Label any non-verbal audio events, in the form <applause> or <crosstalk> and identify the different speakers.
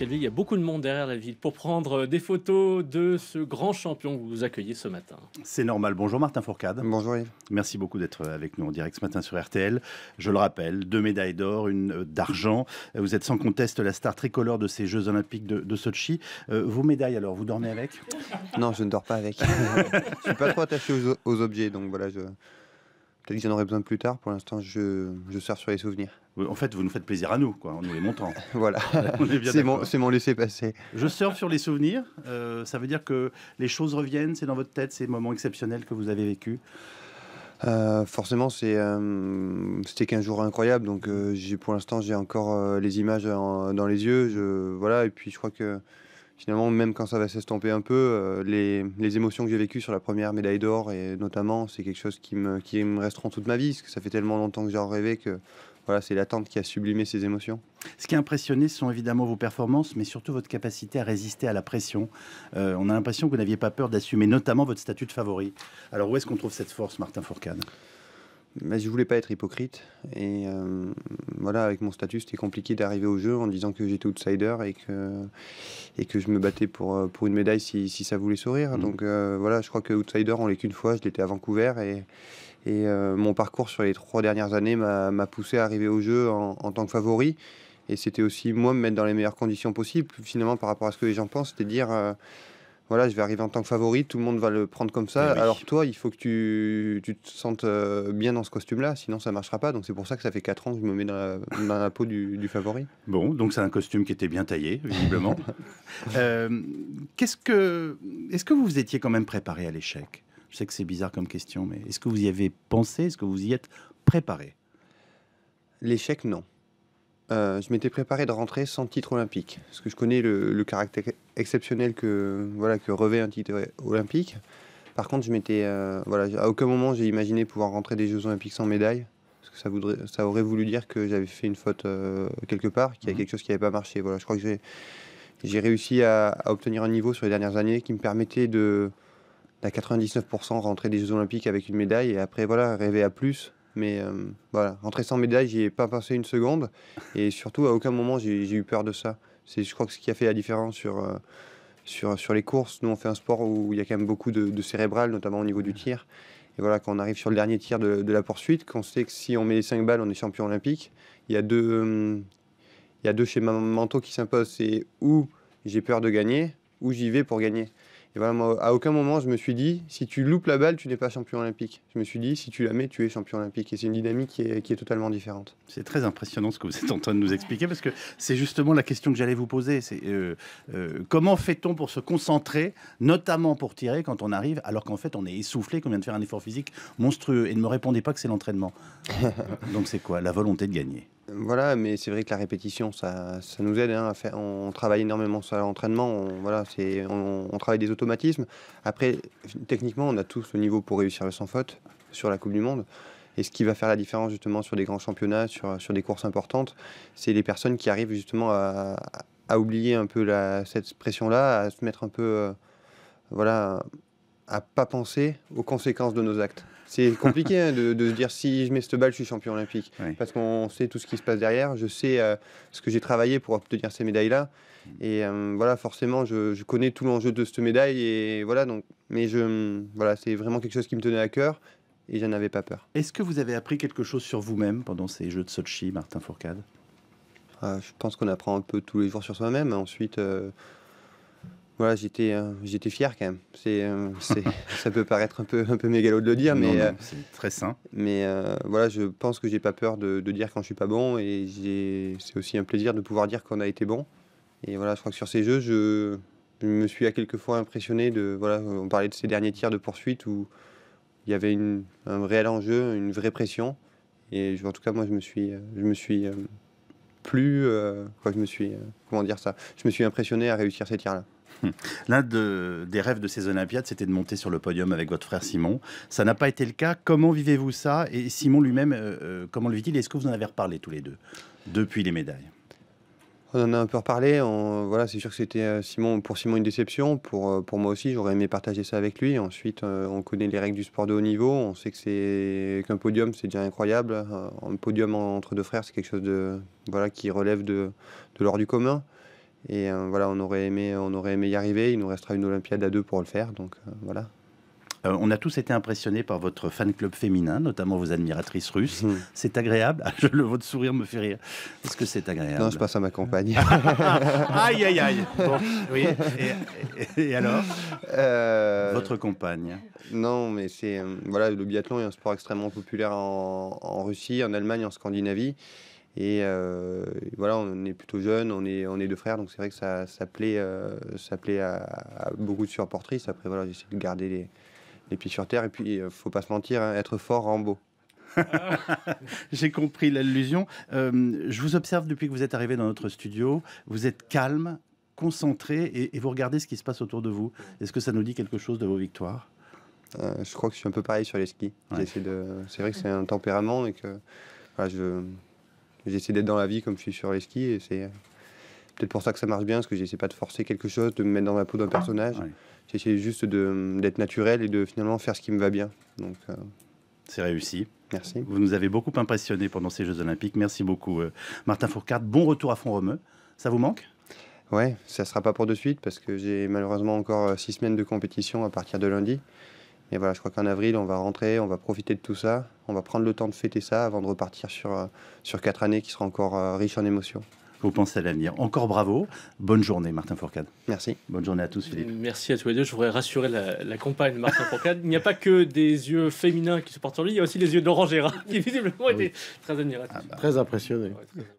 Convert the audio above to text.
Speaker 1: il y a beaucoup de monde derrière la ville pour prendre euh, des photos de ce grand champion que vous accueillez ce matin. C'est normal. Bonjour Martin Fourcade. Bonjour Merci beaucoup d'être euh, avec nous en direct ce matin sur RTL. Je le rappelle, deux médailles d'or, une euh, d'argent. Vous êtes sans conteste la star tricolore de
Speaker 2: ces Jeux Olympiques de, de Sochi. vos médailles alors, vous dormez avec Non, je ne dors pas avec. <laughs> je ne suis pas trop attaché aux, objets, donc voilà, je... peut-être que j'en aurai besoin plus tard. Pour l'instant, je, je sers sur les souvenirs en fait, vous nous faites plaisir à nous, quoi, en nous les montant. <laughs> voilà, c'est mon, laissé passer
Speaker 1: Je sors sur les souvenirs. Euh, ça veut dire que les choses reviennent, c'est dans votre
Speaker 2: tête, ces moments exceptionnels que vous avez vécu euh, forcément, euh, c'était 15 jour incroyable. Donc, pour l'instant, j'ai encore les images dans les yeux. voilà, et puis, je crois que finalement, même quand ça va s'estomper un peu, les, émotions que j'ai vécues sur la première médaille d'or, et notamment, c'est quelque chose qui me, qui me resteront toute ma vie. Parce que ça fait tellement longtemps que j'ai rêvé que voilà, c'est l'attente qui a sublimé ses émotions. Ce qui
Speaker 1: a impressionné, ce sont évidemment vos performances, mais surtout votre capacité à résister à la pression. Euh, on a l'impression que vous n'aviez pas peur d'assumer notamment votre
Speaker 2: statut de favori. Alors où est-ce qu'on trouve cette force, Martin Fourcade mais je voulais pas être hypocrite et euh, voilà avec mon statut c'était compliqué d'arriver au jeu en disant que j'étais outsider et que et que je me battais pour euh, pour une médaille si, ça voulait sourire mmh. donc voilà je crois que outsider on l'est qu'une fois je l'étais à Vancouver et et euh, mon parcours sur les trois dernières années m'a poussé à arriver au jeu en, tant que favori. Et c'était aussi, moi, me mettre dans les meilleures conditions possibles, finalement, par rapport à ce que les gens pensent, c'était dire euh, voilà, je vais arriver en tant que favori, tout le monde va le prendre comme ça. Eh Alors toi, il faut que tu, te sentes euh, bien dans ce costume-là, sinon ça ne marchera pas. Donc c'est pour ça que ça fait quatre ans que je me mets dans la, peau du, favori.
Speaker 1: Bon, donc c'est un costume qui était bien taillé, visiblement. <laughs> qu'est-ce que, est-ce que vous vous étiez quand même préparé à l'échec je sais que c'est bizarre comme question, mais est-ce que vous y avez pensé Est-ce que vous y êtes préparé
Speaker 2: L'échec, non. Euh, je m'étais préparé de rentrer sans titre olympique, parce que je connais le, caractère exceptionnel que, voilà, que revêt un titre olympique. Par contre, je m'étais, euh, voilà, à aucun moment j'ai imaginé pouvoir rentrer des Jeux olympiques sans médaille, parce que ça, voudrait, ça aurait voulu dire que j'avais fait une faute euh, quelque part, qu'il y a mmh. quelque chose qui n'avait pas marché. Voilà, je crois que j'ai, j'ai réussi à, obtenir un niveau sur les dernières années qui me permettait de, à 99% rentrer des Jeux Olympiques avec une médaille et après, voilà, rêver à plus. Mais euh, voilà, rentrer sans médaille, j'y ai pas passé une seconde. Et surtout, à aucun moment, j'ai eu peur de ça. C'est, je crois que ce qui a fait la différence sur, euh, sur, sur les courses, nous, on fait un sport où il y a quand même beaucoup de, de cérébral, notamment au niveau du tir. Et voilà, quand on arrive sur le dernier tir de, la poursuite, qu'on sait que si on met les 5 balles, on est champion olympique, il y a deux, il y a deux schémas mentaux qui s'imposent. C'est où j'ai peur de gagner, où j'y vais pour gagner. Et voilà, à aucun moment, je me suis dit, si tu loupes la balle, tu n'es pas champion olympique. Je me suis dit, si tu la mets, tu es champion olympique. Et c'est une dynamique qui est,
Speaker 1: totalement différente. C'est très impressionnant ce que vous êtes en train de nous expliquer, parce que c'est justement la question que j'allais vous poser. C'est euh, euh, comment fait-on pour se concentrer, notamment pour tirer, quand on arrive, alors qu'en fait, on est essoufflé, qu'on vient de faire un effort physique monstrueux. Et ne me répondez pas que c'est l'entraînement. <laughs> Donc c'est quoi La volonté de gagner.
Speaker 2: Voilà, mais c'est vrai que la répétition, ça, nous aide. Hein, à faire, on travaille énormément sur l'entraînement. On, voilà, c'est, on, travaille des automatismes. Après, techniquement, on a tous le niveau pour réussir le sans faute sur la Coupe du Monde. Et ce qui va faire la différence justement sur des grands championnats, sur, des courses importantes, c'est les personnes qui arrivent justement à, oublier un peu cette pression-là, à se mettre un peu, euh, voilà, à pas penser aux conséquences de nos actes. C'est <laughs> compliqué hein, de, se dire si je mets cette balle, je suis champion olympique. Parce qu'on sait tout ce qui se passe derrière. Je sais euh, ce que j'ai travaillé pour obtenir ces médailles-là. Mm. Et euh, voilà, forcément, je, connais tout l'enjeu de cette médaille. Et voilà, donc, mais je, voilà, c'est vraiment quelque chose qui me tenait à cœur et je n'avais pas peur. Est-ce que vous avez appris quelque chose sur vous-même pendant ces Jeux de Sochi, Martin Fourcade ah, Je pense qu'on apprend un peu tous les jours sur soi-même. Ensuite. Euh, voilà, j'étais, euh, j'étais fier quand même. C'est, euh, <laughs> ça peut paraître un peu, un peu mégalo de le dire, euh, mais c'est très sain. Mais voilà, je pense que j'ai pas peur de, dire quand je suis pas bon, et c'est aussi un plaisir de pouvoir dire qu'on a été bon. Et voilà, je crois que sur ces jeux, je, me suis à quelques fois impressionné de voilà, on parlait de ces derniers tirs de poursuite où il y avait une, un réel enjeu, une vraie pression. Et en tout cas, moi, je me suis, je me suis plus, quoi, je me suis, comment dire ça, je me suis impressionné à réussir ces tirs-là. <laughs> L'un des rêves de ces Olympiades, c'était de monter sur le
Speaker 1: podium avec votre frère Simon. Ça n'a pas été le cas. Comment vivez-vous ça Et Simon lui-même, euh, euh, comment le vit-il Est-ce que vous en avez reparlé tous les deux depuis les médailles
Speaker 2: on en a un peu reparlé. voilà, c'est sûr que c'était euh, Simon, pour Simon une déception. Pour, moi aussi, j'aurais aimé partager ça avec lui. Ensuite, on connaît les règles du sport de haut niveau. On sait que c'est qu'un podium, c'est déjà incroyable. Un podium entre deux frères, c'est quelque chose de voilà qui relève de, l'ordre du commun. Et euh, voilà, on aurait, aimé, on aurait aimé y arriver. Il nous restera une Olympiade à deux pour le faire. Donc euh, voilà.
Speaker 1: Euh, on a tous été impressionnés par votre fan club féminin, notamment vos admiratrices russes. Hum. C'est agréable. <laughs> je, le, votre sourire me fait rire. Est-ce que c'est agréable Non, je passe à ma compagne. <laughs> <laughs> aïe, aïe, aïe. oui.
Speaker 2: Et, alors Votre compagne Non, mais c'est. voilà, le biathlon est un sport extrêmement populaire en, en Russie, en Allemagne, en Scandinavie. Et euh, voilà, on est plutôt jeune, on est, on est deux frères, donc c'est vrai que ça, ça plaît, euh, ça plaît à, beaucoup de surportrices. Après, voilà, j'essaie de garder les, les, pieds sur terre. Et puis, il euh, faut pas se mentir, hein, être fort Rambo. beau. <laughs> J'ai
Speaker 1: compris l'allusion. je vous observe depuis que vous êtes arrivé dans notre studio. Vous êtes calme, concentré et, vous regardez ce qui se passe autour de vous. Est-ce que ça nous dit quelque chose de vos victoires
Speaker 2: Je crois que je suis un peu pareil sur les skis. De... C'est vrai que c'est un tempérament et que je J'essaie d'être dans la vie comme je suis sur les skis, et c'est euh, peut-être pour ça que ça marche bien, parce que j'essaie pas de forcer quelque chose, de me mettre dans la peau d'un personnage. J'essaie juste mm, d'être naturel et de finalement faire ce qui me va bien. Donc, euh, C'est réussi. Merci. Vous nous avez beaucoup impressionné
Speaker 1: pendant ces Jeux Olympiques. Merci beaucoup, euh, Martin Fourcade. Bon retour à Font-Romeu. Ça vous manque
Speaker 2: Ouais, ça sera pas pour de suite parce que j'ai malheureusement encore six semaines de compétition à partir de lundi. Et voilà, je crois qu'en avril, on va rentrer, on va profiter de tout ça, on va prendre le temps de fêter ça avant de repartir sur, euh, sur quatre années qui seront encore euh, riches en émotions. Vous pensez à l'avenir. Encore bravo.
Speaker 1: Bonne journée, Martin Fourcade. Merci. Bonne journée à tous, Philippe. Merci à tous les deux. Je voudrais rassurer la, la compagne Martin Fourcade. Il n'y a pas que des yeux féminins qui se portent sur lui, il y a aussi les yeux d'Orangera, hein, qui visiblement ah étaient très admiratifs. Ah bah. Très impressionnés.